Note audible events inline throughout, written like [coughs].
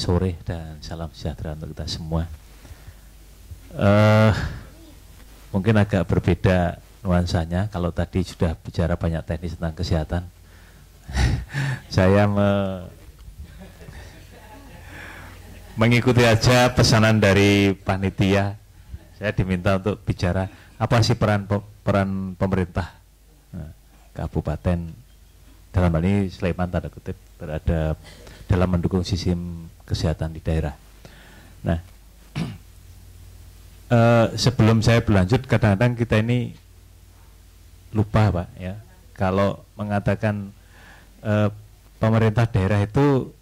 sore dan salam sejahtera untuk kita semua. Uh, mungkin agak berbeda nuansanya. Kalau tadi sudah bicara banyak teknis tentang kesehatan, [laughs] saya me mengikuti aja pesanan dari panitia. Saya diminta untuk bicara apa sih peran peran pemerintah eh, kabupaten dalam hal ini Sleman tanda kutip berada dalam mendukung sistem kesehatan di daerah. Nah, e, [clears throat] sebelum saya berlanjut, kadang-kadang kita ini lupa pak ya kalau mengatakan e, pemerintah daerah itu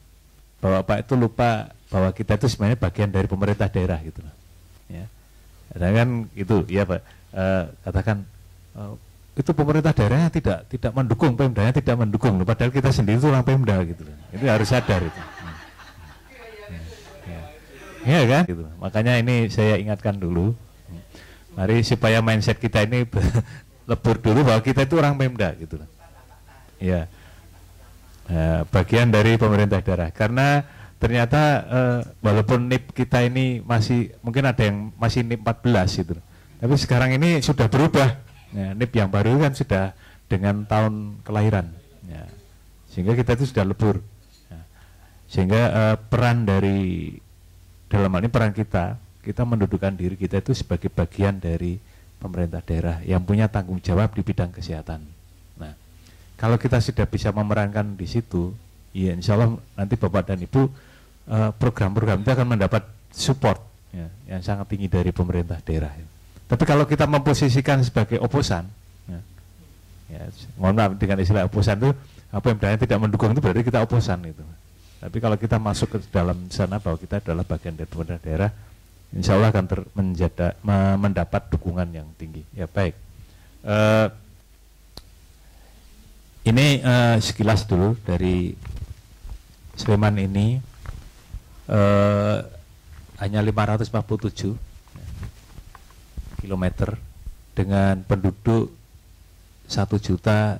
bapak itu lupa bahwa kita itu sebenarnya bagian dari pemerintah daerah gitu loh. Ya. kadang kan itu ya Pak e, katakan e, itu pemerintah daerahnya tidak tidak mendukung Pemdanya tidak mendukung padahal kita sendiri itu orang Pemda gitu Itu harus sadar itu ya kan gitu. makanya ini saya ingatkan dulu mari supaya mindset kita ini [laughs] lebur dulu bahwa kita itu orang Pemda gitu Ya. ya bagian dari pemerintah daerah karena ternyata eh, walaupun NIP kita ini masih mungkin ada yang masih NIP 14 gitu tapi sekarang ini sudah berubah ya, NIP yang baru kan sudah dengan tahun kelahiran ya. sehingga kita itu sudah lebur ya. sehingga uh, peran dari dalam hal ini peran kita kita mendudukan diri kita itu sebagai bagian dari pemerintah daerah yang punya tanggung jawab di bidang kesehatan. Nah, kalau kita sudah bisa memerankan di situ, ya insya Allah nanti Bapak dan Ibu eh, program-program itu akan mendapat support ya, yang sangat tinggi dari pemerintah daerah. Tapi kalau kita memposisikan sebagai oposan, ya, ya, mohon maaf dengan istilah oposan itu apa yang tidak mendukung itu berarti kita oposan itu. Tapi kalau kita masuk ke dalam sana bahwa kita adalah bagian dari pemerintah daerah, insya Allah akan ter, menjada, me, mendapat dukungan yang tinggi. Ya baik. Uh, ini uh, sekilas dulu dari Sleman ini uh, hanya 547 km dengan penduduk 1 juta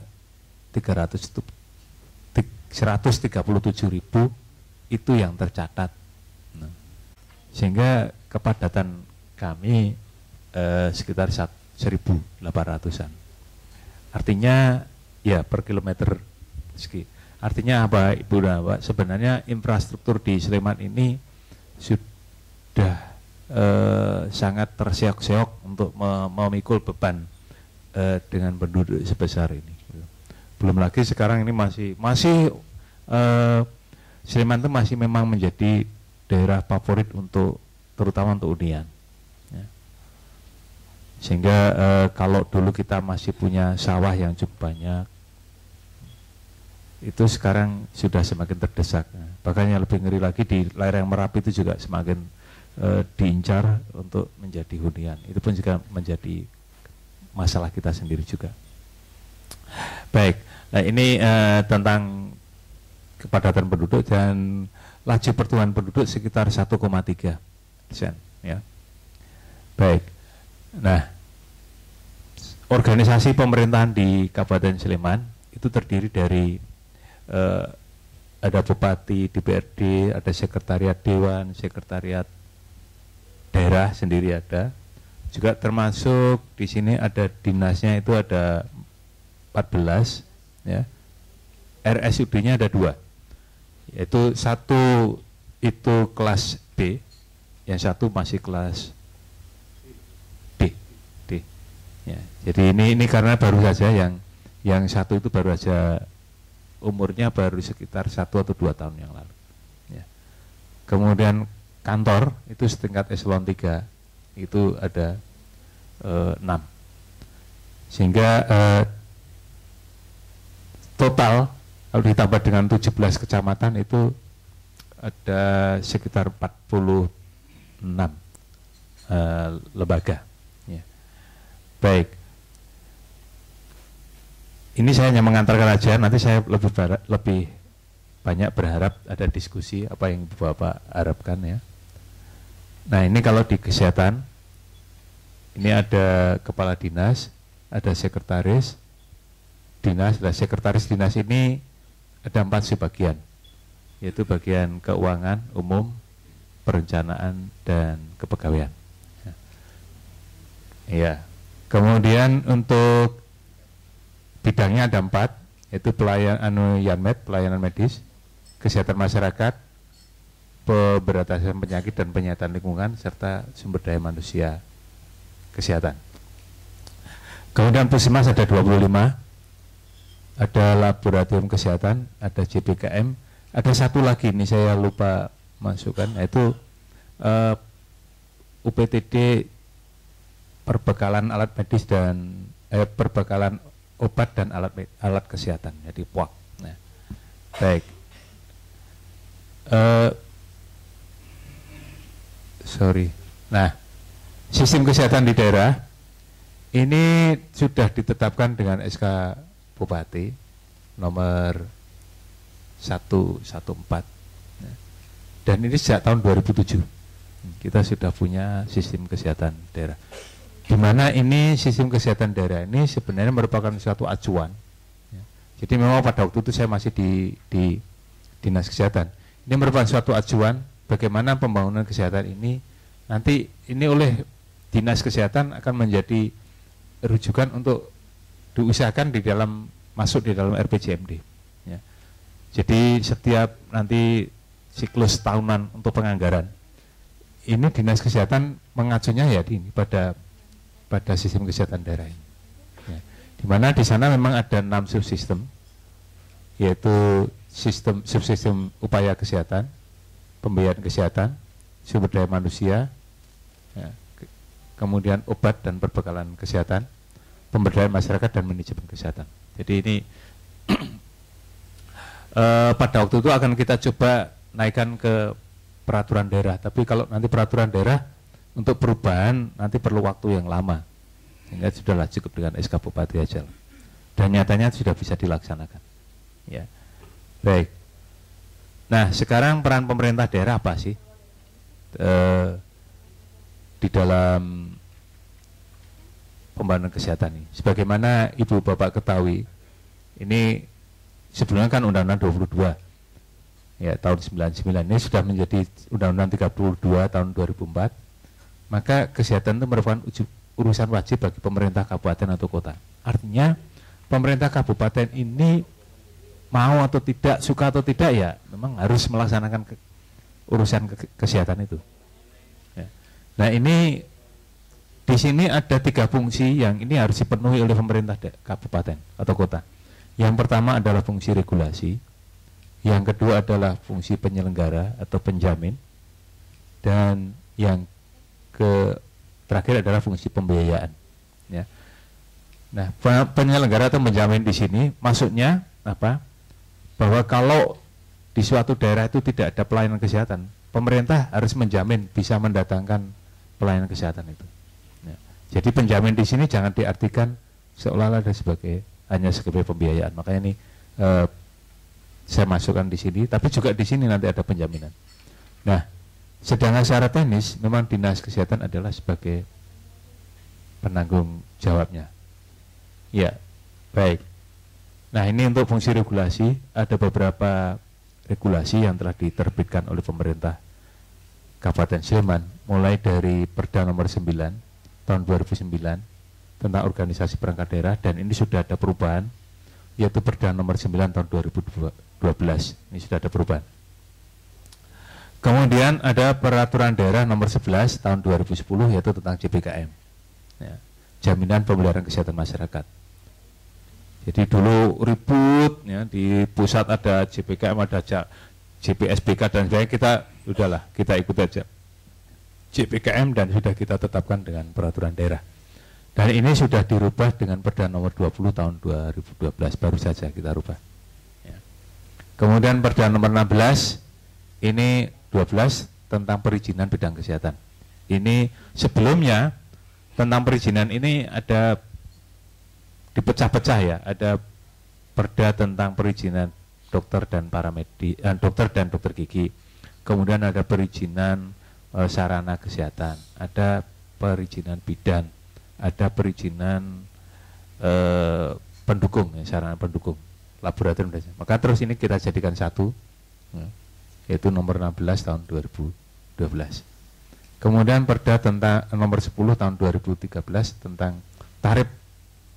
137 ribu itu yang tercatat. Nah, sehingga kepadatan kami eh, sekitar 1.800-an. Artinya ya per kilometer segi. Artinya apa Ibu dan Bapak? Sebenarnya infrastruktur di Sleman ini sudah eh, sangat terseok-seok untuk memikul beban eh, dengan penduduk sebesar ini belum lagi sekarang ini masih masih eh, Sleman itu masih memang menjadi daerah favorit untuk terutama untuk hunian ya. sehingga eh, kalau dulu kita masih punya sawah yang cukup banyak itu sekarang sudah semakin terdesak bahkan yang lebih ngeri lagi di yang merapi itu juga semakin eh, diincar untuk menjadi hunian itu pun juga menjadi masalah kita sendiri juga. Baik, Nah, ini uh, tentang kepadatan penduduk dan laju pertumbuhan penduduk sekitar 1,3 persen. Ya. Baik. Nah, organisasi pemerintahan di Kabupaten Sleman itu terdiri dari eh, ada bupati, DPRD, ada sekretariat dewan, sekretariat daerah sendiri ada. Juga termasuk di sini ada dinasnya itu ada 14 ya RSUD-nya ada dua yaitu satu itu kelas B yang satu masih kelas D D ya jadi ini ini karena baru saja yang yang satu itu baru saja umurnya baru sekitar satu atau dua tahun yang lalu ya. kemudian kantor itu setingkat eselon 3 itu ada eh, enam sehingga e, total kalau ditambah dengan 17 kecamatan itu ada sekitar 46 uh, eh, lembaga. Ya. Baik. Ini saya hanya mengantarkan aja, nanti saya lebih lebih banyak berharap ada diskusi apa yang Bapak harapkan ya. Nah ini kalau di kesehatan, ini ada kepala dinas, ada sekretaris, dinas dan sekretaris dinas ini ada empat sebagian yaitu bagian keuangan umum perencanaan dan kepegawaian ya kemudian untuk bidangnya ada empat yaitu pelayanan yanmed pelayanan medis kesehatan masyarakat pemberantasan penyakit dan penyataan lingkungan serta sumber daya manusia kesehatan kemudian pusimas ada 25 ada laboratorium kesehatan, ada JPKM, ada satu lagi ini saya lupa masukkan, yaitu nah, uh, eh, UPTD perbekalan alat medis dan eh, perbekalan obat dan alat alat kesehatan, jadi PUAK. Nah, baik. Uh, sorry. Nah, sistem kesehatan di daerah ini sudah ditetapkan dengan SK Bupati nomor 114. Ya. Dan ini sejak tahun 2007 kita sudah punya sistem kesehatan daerah. Di ini sistem kesehatan daerah ini sebenarnya merupakan suatu acuan. Ya. Jadi memang pada waktu itu saya masih di, di dinas kesehatan. Ini merupakan suatu acuan bagaimana pembangunan kesehatan ini nanti ini oleh dinas kesehatan akan menjadi rujukan untuk diusahakan di dalam masuk di dalam RPJMD. Ya. Jadi setiap nanti siklus tahunan untuk penganggaran ini dinas kesehatan mengacunya ya di ini pada pada sistem kesehatan daerah ini. Ya. Di mana di sana memang ada enam subsistem yaitu sistem subsistem upaya kesehatan, pembiayaan kesehatan, sumber daya manusia, ya, kemudian obat dan perbekalan kesehatan, pemberdayaan masyarakat dan manajemen kesehatan. Jadi ini e, [clears throat] pada waktu itu akan kita coba naikkan ke peraturan daerah. Tapi kalau nanti peraturan daerah untuk perubahan nanti perlu waktu yang lama. Sehingga sudahlah cukup dengan SK Bupati aja. Dan nyatanya sudah bisa dilaksanakan. Ya. Baik. Nah, sekarang peran pemerintah daerah apa sih? E, di dalam pembangunan kesehatan ini. Sebagaimana Ibu Bapak ketahui, ini sebelumnya kan Undang-Undang 22 ya tahun 99 ini sudah menjadi Undang-Undang 32 tahun 2004 maka kesehatan itu merupakan urusan wajib bagi pemerintah kabupaten atau kota artinya pemerintah kabupaten ini mau atau tidak suka atau tidak ya memang harus melaksanakan ke, urusan ke, kesehatan itu ya. nah ini di sini ada tiga fungsi yang ini harus dipenuhi oleh pemerintah kabupaten atau kota. Yang pertama adalah fungsi regulasi, yang kedua adalah fungsi penyelenggara atau penjamin, dan yang ke terakhir adalah fungsi pembiayaan. Ya. Nah, penyelenggara atau penjamin di sini maksudnya apa? Bahwa kalau di suatu daerah itu tidak ada pelayanan kesehatan, pemerintah harus menjamin bisa mendatangkan pelayanan kesehatan itu. Jadi penjamin di sini jangan diartikan seolah-olah ada sebagai hanya sebagai pembiayaan. Makanya ini eh, saya masukkan di sini, tapi juga di sini nanti ada penjaminan. Nah, sedangkan secara teknis memang dinas kesehatan adalah sebagai penanggung jawabnya. Ya, baik. Nah ini untuk fungsi regulasi ada beberapa regulasi yang telah diterbitkan oleh pemerintah Kabupaten Sleman mulai dari Perda nomor 9 tahun 2009 tentang organisasi perangkat daerah dan ini sudah ada perubahan yaitu Perda nomor 9 tahun 2012. Ini sudah ada perubahan. Kemudian ada peraturan daerah nomor 11 tahun 2010 yaitu tentang JPKM. Ya, jaminan pemeliharaan kesehatan masyarakat. Jadi dulu ribut ya di pusat ada JPKM ada JPSBK dan sebagainya kita udahlah kita ikut aja. JPKM dan sudah kita tetapkan dengan peraturan daerah. Dan ini sudah dirubah dengan Perda Nomor 20 Tahun 2012 baru saja kita rubah. Ya. Kemudian Perda Nomor 16 ini 12 tentang perizinan bidang kesehatan. Ini sebelumnya tentang perizinan ini ada dipecah-pecah ya, ada Perda tentang perizinan dokter dan paramedi, eh, dokter dan dokter gigi. Kemudian ada perizinan e, sarana kesehatan, ada perizinan bidan, ada perizinan e, pendukung, ya, sarana pendukung, laboratorium. Maka terus ini kita jadikan satu, ya, yaitu nomor 16 tahun 2012. Kemudian Perda tentang eh, nomor 10 tahun 2013 tentang tarif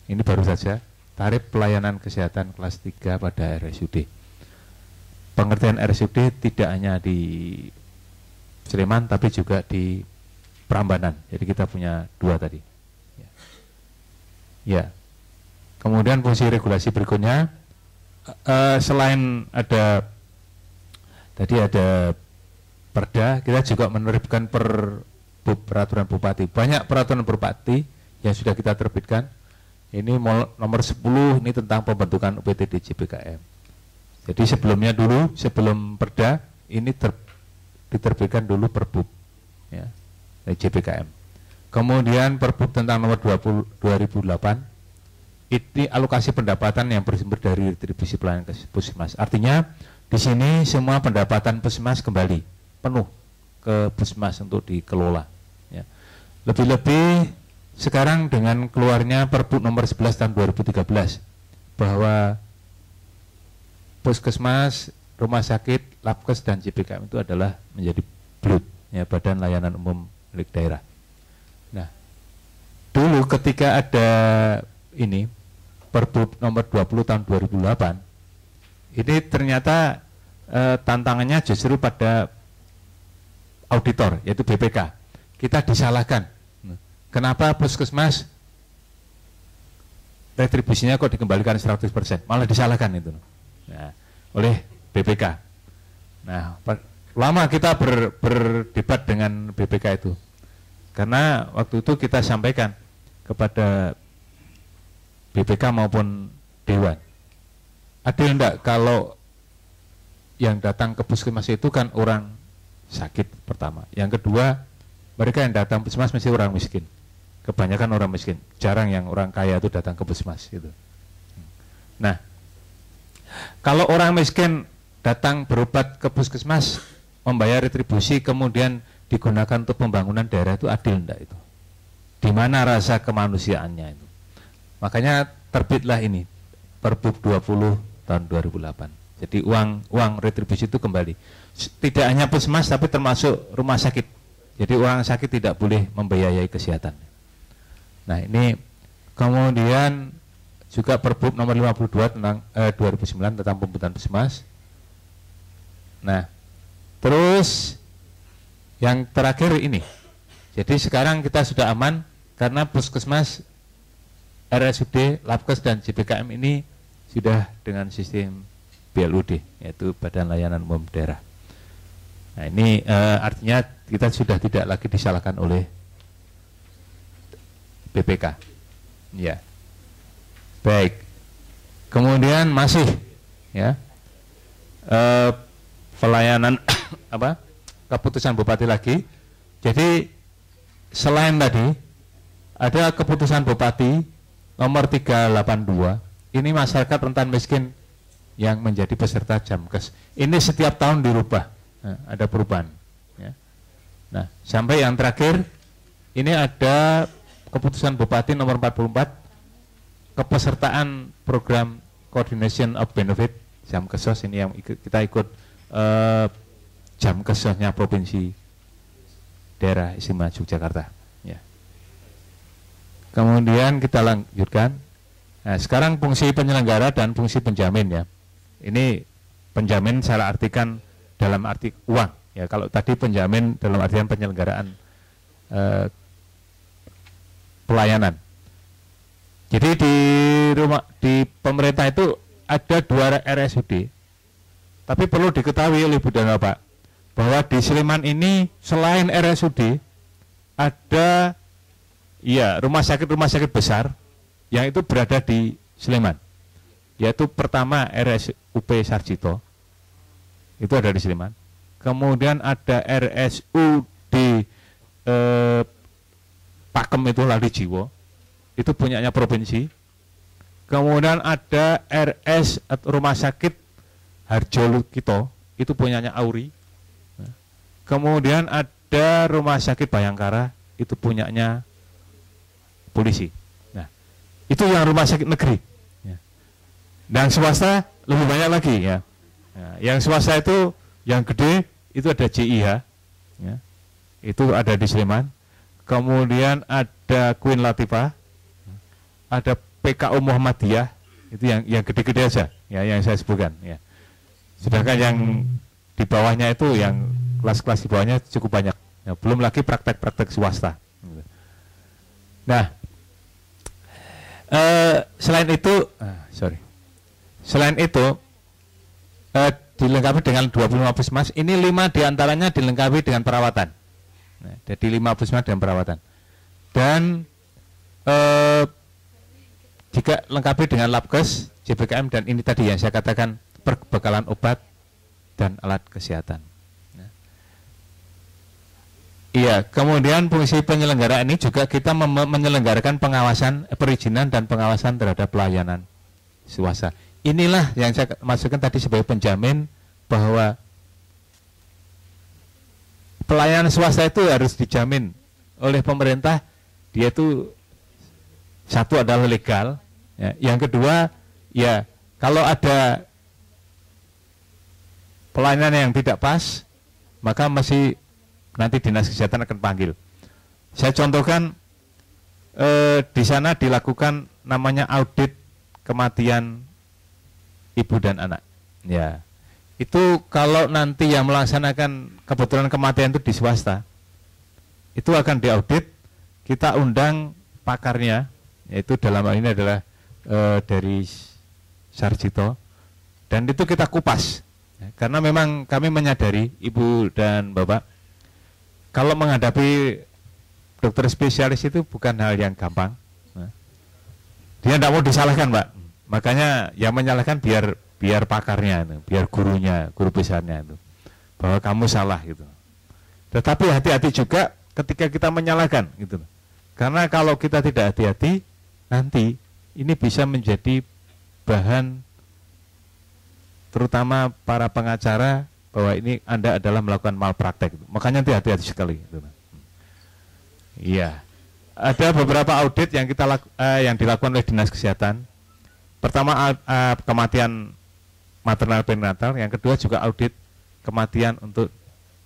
ini baru saja tarif pelayanan kesehatan kelas 3 pada RSUD. Pengertian RSUD tidak hanya di Sleman tapi juga di Prambanan. Jadi kita punya dua tadi. Ya. ya. Kemudian fungsi regulasi berikutnya uh, selain ada tadi ada perda, kita juga menerbitkan per peraturan bupati. Banyak peraturan bupati yang sudah kita terbitkan. Ini nomor 10 ini tentang pembentukan UPTD JPKM. Jadi sebelumnya dulu sebelum perda ini ter, diterbitkan dulu perpu, ya, dari JPKM. Kemudian perpu tentang nomor 20, 2008 itu alokasi pendapatan yang bersumber dari retribusi pelayanan ke Puskesmas. Artinya di sini semua pendapatan pusmas kembali penuh ke Puskesmas untuk dikelola. lebih ya. Lebih-lebih sekarang dengan keluarnya Perpu nomor 11 tahun 2013 bahwa Puskesmas rumah sakit, labkes dan CPKM itu adalah menjadi BLUT, ya Badan Layanan Umum Milik Daerah. Nah, dulu ketika ada ini Perbu nomor 20 tahun 2008 ini ternyata e, tantangannya justru pada auditor yaitu BPK. Kita disalahkan. Kenapa puskesmas retribusinya kok dikembalikan 100%? Malah disalahkan itu. Nah, oleh BPK. Nah, lama kita ber, berdebat dengan BPK itu. Karena waktu itu kita sampaikan kepada BPK maupun Dewan. Adil enggak kalau yang datang ke puskesmas itu kan orang sakit pertama. Yang kedua, mereka yang datang puskesmas mesti orang miskin. Kebanyakan orang miskin. Jarang yang orang kaya itu datang ke puskesmas itu. Nah, kalau orang miskin datang berobat ke puskesmas membayar retribusi kemudian digunakan untuk pembangunan daerah itu adil enggak itu di mana rasa kemanusiaannya itu makanya terbitlah ini perbuk 20 tahun 2008 jadi uang uang retribusi itu kembali tidak hanya puskesmas tapi termasuk rumah sakit jadi orang sakit tidak boleh membiayai kesehatan nah ini kemudian juga perpu nomor 52 tentang eh, 2009 tentang pembentukan puskesmas Nah, terus yang terakhir ini. Jadi sekarang kita sudah aman karena puskesmas RSUD, Lapkes dan CPKM ini sudah dengan sistem BLUD yaitu Badan Layanan Umum Daerah. Nah, ini e, artinya kita sudah tidak lagi disalahkan oleh BPK. Ya. Baik. Kemudian masih ya. E, pelayanan [coughs] apa keputusan bupati lagi. Jadi selain tadi ada keputusan bupati nomor 382 ini masyarakat rentan miskin yang menjadi peserta jamkes. Ini setiap tahun dirubah, nah, ada perubahan. Ya. Nah, sampai yang terakhir ini ada keputusan bupati nomor 44 kepesertaan program coordination of benefit jamkesos ini yang kita ikut eh, jam kerjanya provinsi daerah istimewa Yogyakarta. Ya. Kemudian kita lanjutkan. Nah, sekarang fungsi penyelenggara dan fungsi penjamin ya. Ini penjamin saya artikan dalam arti uang ya. Kalau tadi penjamin dalam artian penyelenggaraan eh, pelayanan. Jadi di rumah di pemerintah itu ada dua RSUD tapi perlu diketahui oleh Ibu dan Bapak bahwa di Sleman ini selain RSUD ada ya rumah sakit-rumah sakit besar yang itu berada di Sleman. Yaitu pertama RSUP Sarjito itu ada di Sleman. Kemudian ada RSUD eh, Pakem itu Lali Jiwo itu punyanya provinsi. Kemudian ada RS Rumah Sakit Harjo Lukito itu punyanya Auri. Kemudian ada Rumah Sakit Bayangkara itu punyanya polisi. Nah, itu yang rumah sakit negeri. Ya. Dan swasta lebih banyak lagi ya. nah, Yang swasta itu yang gede itu ada CIH Ya. Itu ada di Sleman. Kemudian ada Queen Latifah. Ya. Ada PKU Muhammadiyah itu yang yang gede-gede aja ya yang saya sebutkan ya. Sedangkan yang di bawahnya itu yang kelas-kelas di bawahnya cukup banyak. Ya, belum lagi praktek-praktek swasta. Nah, uh, selain itu, uh, sorry, selain itu uh, dilengkapi dengan 25 puskesmas. Ini lima diantaranya dilengkapi dengan perawatan. Nah, jadi lima puskesmas dengan perawatan. Dan eh, jika lengkapi dengan labkes, JPKM dan ini tadi yang saya katakan perbekalan obat dan alat kesehatan. Iya, kemudian fungsi penyelenggara ini juga kita menyelenggarakan pengawasan perizinan dan pengawasan terhadap pelayanan swasta. Inilah yang saya masukkan tadi sebagai penjamin bahwa pelayanan swasta itu harus dijamin oleh pemerintah. Dia itu satu adalah legal, ya. yang kedua ya kalau ada pelayanan yang tidak pas, maka masih nanti dinas kesehatan akan panggil. Saya contohkan eh, di sana dilakukan namanya audit kematian ibu dan anak. Ya, itu kalau nanti yang melaksanakan kebetulan kematian itu di swasta, itu akan diaudit. Kita undang pakarnya, yaitu dalam hal ini adalah eh, dari Sarjito, dan itu kita kupas Ya, karena memang kami menyadari Ibu dan Bapak kalau menghadapi dokter spesialis itu bukan hal yang gampang. Ya. Dia tidak mau disalahkan, Pak. Makanya yang menyalahkan biar biar pakarnya, itu, biar gurunya, guru besarnya itu bahwa kamu salah gitu. Tetapi hati-hati juga ketika kita menyalahkan gitu. Karena kalau kita tidak hati-hati nanti ini bisa menjadi bahan terutama para pengacara bahwa ini Anda adalah melakukan malpraktek. Makanya hati-hati sekali. Iya. Ada beberapa audit yang kita laku, eh, yang dilakukan oleh Dinas Kesehatan. Pertama eh, kematian maternal perinatal, yang kedua juga audit kematian untuk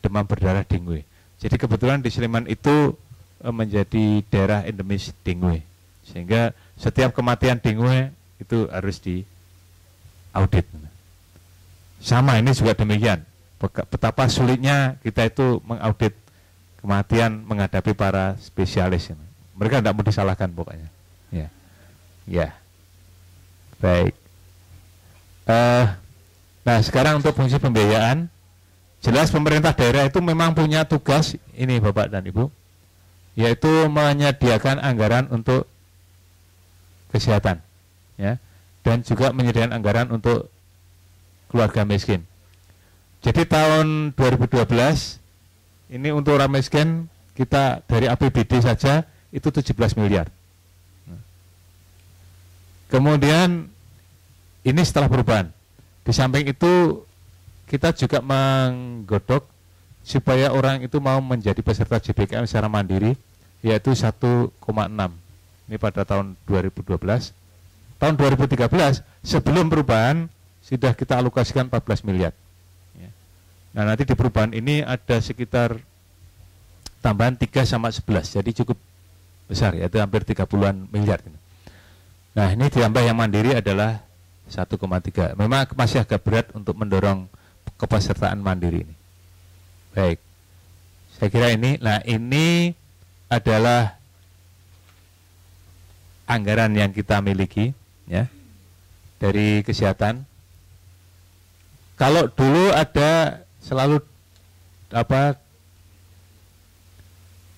demam berdarah dengue. Jadi kebetulan di Sleman itu eh, menjadi daerah endemis dengue. Sehingga setiap kematian dengue itu harus di audit sama ini juga demikian. Betapa sulitnya kita itu mengaudit kematian menghadapi para spesialis. ini Mereka tidak mau disalahkan pokoknya. Ya, ya, baik. Uh, nah sekarang untuk fungsi pembiayaan, jelas pemerintah daerah itu memang punya tugas ini bapak dan ibu, yaitu menyediakan anggaran untuk kesehatan, ya, dan juga menyediakan anggaran untuk keluarga miskin. Jadi tahun 2012 ini untuk orang miskin kita dari APBD saja itu 17 miliar. Kemudian ini setelah perubahan. Di samping itu kita juga menggodok supaya orang itu mau menjadi peserta JBKM secara mandiri yaitu 1,6 ini pada tahun 2012 tahun 2013 sebelum perubahan sudah kita alokasikan 14 miliar. Ya. Nah nanti di perubahan ini ada sekitar tambahan 3 sama 11, jadi cukup besar yaitu hampir 30-an miliar. Nah ini ditambah yang mandiri adalah 1,3. Memang masih agak berat untuk mendorong kepesertaan mandiri ini. Baik, saya kira ini, nah ini adalah anggaran yang kita miliki ya dari kesehatan kalau dulu ada selalu apa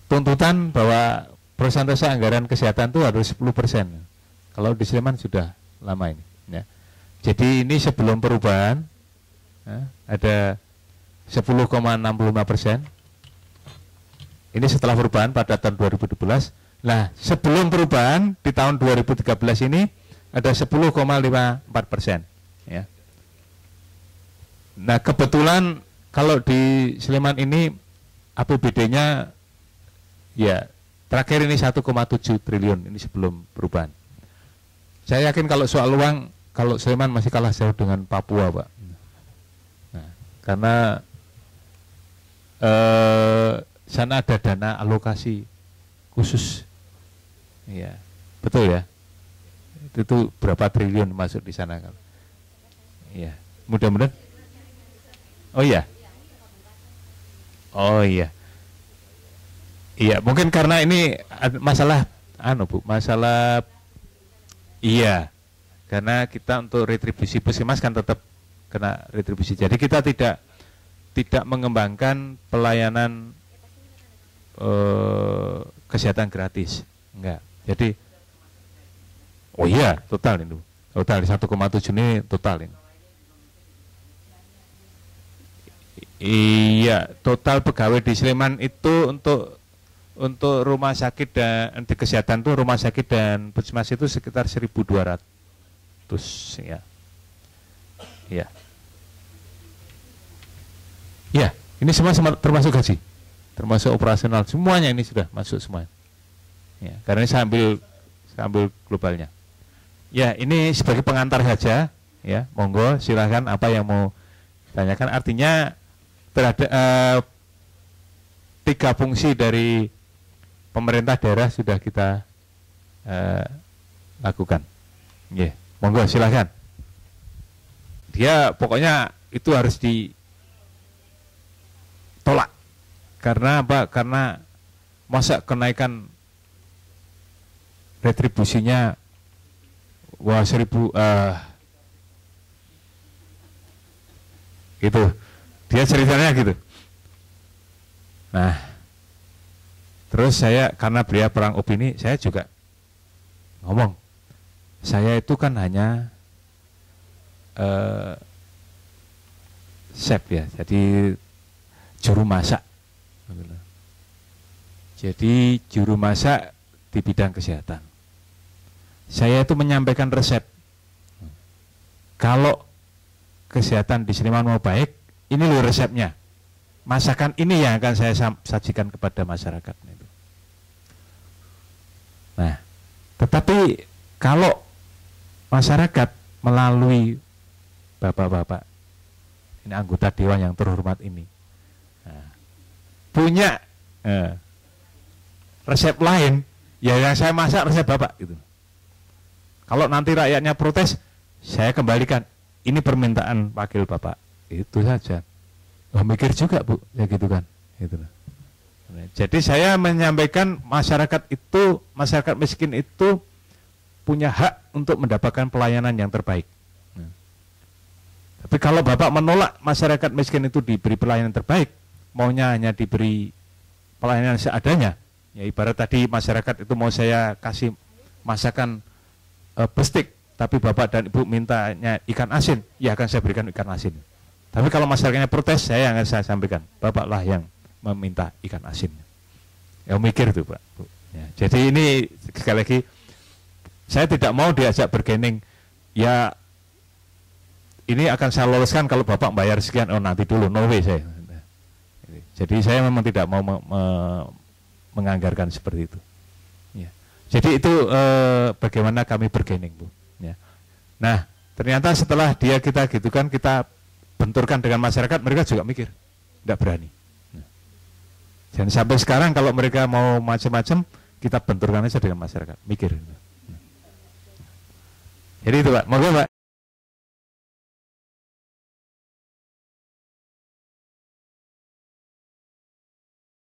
tuntutan bahwa persentase anggaran kesehatan itu harus 10 persen. Kalau di Sleman sudah lama ini. Ya. Jadi ini sebelum perubahan ya, ada 10,65 persen. Ini setelah perubahan pada tahun 2012. Nah sebelum perubahan di tahun 2013 ini ada 10,54 persen. Ya. Nah kebetulan kalau di Sleman ini APBD-nya ya terakhir ini 1,7 triliun ini sebelum perubahan. Saya yakin kalau soal uang kalau Sleman masih kalah jauh dengan Papua, Pak. Nah, karena eh, sana ada dana alokasi khusus. Iya, betul ya. Itu, itu berapa triliun masuk di sana kalau. Iya, mudah-mudahan Oh iya. Oh iya. Iya, mungkin karena ini masalah anu Bu, masalah iya. Karena kita untuk retribusi puskesmas kan tetap kena retribusi. Jadi kita tidak tidak mengembangkan pelayanan eh, kesehatan gratis. Enggak. Jadi Oh iya, total ini. Total 1,7 ini total ini. Iya, total pegawai di Sleman itu untuk untuk rumah sakit dan di kesehatan tuh rumah sakit dan puskesmas itu sekitar 1.200 ya. Ya. Ya, ini semua termasuk gaji. Termasuk operasional semuanya ini sudah masuk semua. Ya, karena ini sambil sambil globalnya. Ya, ini sebagai pengantar saja ya. Monggo silahkan apa yang mau tanyakan artinya berada uh, eh, tiga fungsi dari pemerintah daerah sudah kita uh, lakukan. Yeah. Monggo silahkan. Dia pokoknya itu harus ditolak karena apa? Karena masa kenaikan retribusinya wah seribu uh, eh, itu dia ceritanya gitu. Nah, terus saya karena beliau perang opini, saya juga ngomong, saya itu kan hanya uh, chef ya, jadi juru masak. Jadi juru masak di bidang kesehatan. Saya itu menyampaikan resep. Kalau kesehatan di Sleman mau baik, ini loh resepnya. Masakan ini yang akan saya sajikan kepada masyarakat. Nah, tetapi kalau masyarakat melalui bapak-bapak, ini anggota dewan yang terhormat ini, nah, punya eh, resep lain, ya yang saya masak resep bapak gitu. Kalau nanti rakyatnya protes, saya kembalikan. Ini permintaan wakil bapak itu saja oh, mikir juga bu ya gitu kan gitu jadi saya menyampaikan masyarakat itu masyarakat miskin itu punya hak untuk mendapatkan pelayanan yang terbaik ya. tapi kalau bapak menolak masyarakat miskin itu diberi pelayanan terbaik maunya hanya diberi pelayanan seadanya ya ibarat tadi masyarakat itu mau saya kasih masakan e, bestik tapi bapak dan ibu mintanya ikan asin ya akan saya berikan ikan asin tapi kalau masyarakatnya protes, saya yang saya sampaikan, bapaklah yang meminta ikan asin. Ya mikir tuh pak. Ya, jadi ini sekali lagi, saya tidak mau diajak bergening. Ya ini akan saya loloskan kalau bapak bayar sekian, oh nanti dulu, no way saya. Jadi saya memang tidak mau me me menganggarkan seperti itu. Ya. Jadi itu eh, bagaimana kami bergening bu. Ya. Nah ternyata setelah dia kita gitu kan kita benturkan dengan masyarakat, mereka juga mikir, tidak berani. Dan sampai sekarang kalau mereka mau macam-macam, kita benturkan saja dengan masyarakat, mikir. Jadi itu Pak, moga Pak.